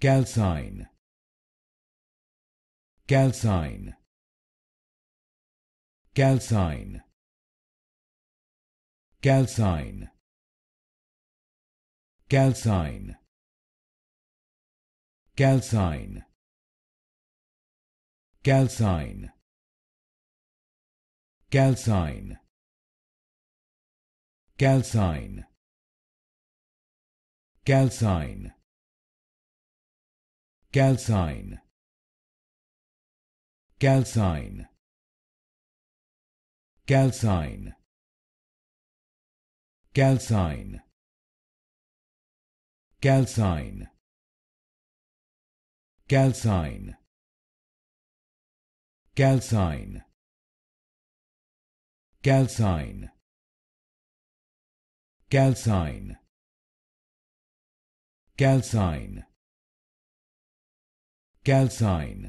calcine calcine calcine calcine calcine calcine calcine calcine calcine calcine calcine calcine calcine calcine calcine calcine calcine calcine calcine calcine calcine